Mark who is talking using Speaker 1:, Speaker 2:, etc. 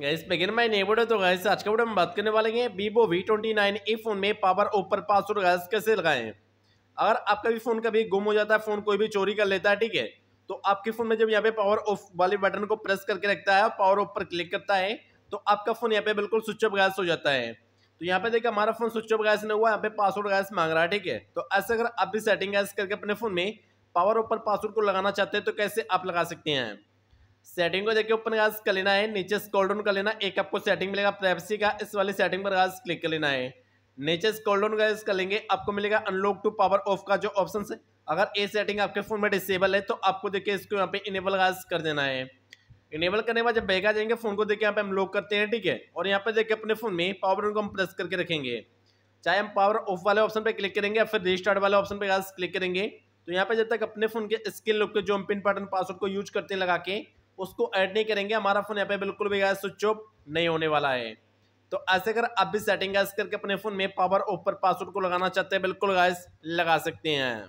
Speaker 1: gas begin मैं नेबोड है तो गैस आज के वीडियो में बात करने वाले हैं Vivo V twenty nine A phone में पावर ऊपर पासवर्ड गैस कैसे लगाएं अगर आपका भी फ़ोन कभी गुम हो जाता है फ़ोन कोई भी चोरी कर लेता है ठीक है तो आपके फ़ोन में जब यहाँ पे पावर ऑफ वाले बटन को प्रेस करके रखता है पावर ऑफ पर क्लिक करता है तो आपका फ़ोन यहाँ पे बिल्कुल स्विच ऑफ गैस हो जाता है तो यहाँ पे देखिए हमारा फ़ोन स्विच ऑफ गैस नहीं हुआ यहाँ पे पासवर्ड गैस मांग रहा है ठीक है तो ऐसे अगर आप भी सेटिंग गैस करके अपने फ़ोन में पावर ऑफ पर पासवर्ड को लगाना चाहते हैं तो कैसे आप लगा सकते हैं सेटिंग को देखिए ऊपर गाज कर लेना है नीचे स्कॉल डाउन कर लेना एक आपको सेटिंग मिलेगा प्राइवेसी का इस वाली सेटिंग पर गाज क्लिक कर लेना है नीचे स्कॉल डाउन यूज कर लेंगे आपको मिलेगा अनलॉक टू पावर ऑफ का जो ऑप्शन है अगर ये सेटिंग आपके फ़ोन में डिसेबल है तो आपको देखिए इसको यहाँ पे इनेबल गाज कर देना है इनेबल करने के बाद जब बैग आ जाएंगे फ़ोन को देखिए यहाँ पे हम लॉक करते हैं ठीक है और यहाँ पे देखिए अपने फ़ोन में पावर बटन को हम प्रेस करके रखेंगे चाहे हम पावर ऑफ वाले ऑप्शन पे क्लिक करेंगे या फिर रिस्टार्ट वाले ऑप्शन पे गाज क्लिक करेंगे तो यहाँ पे जब तक अपने फ़ोन के स्क्रीन लॉक के जो हम पिन पैटर्न पासवर्ड को यूज करते हैं लगा के उसको ऐड नहीं करेंगे हमारा फ़ोन यहाँ पे बिल्कुल भी गैस स्विच ऑफ नहीं होने वाला है तो ऐसे कर आप भी सेटिंग गैस करके अपने फ़ोन में पावर ऑफ पर पासवर्ड को लगाना चाहते हैं बिल्कुल गैस लगा सकते हैं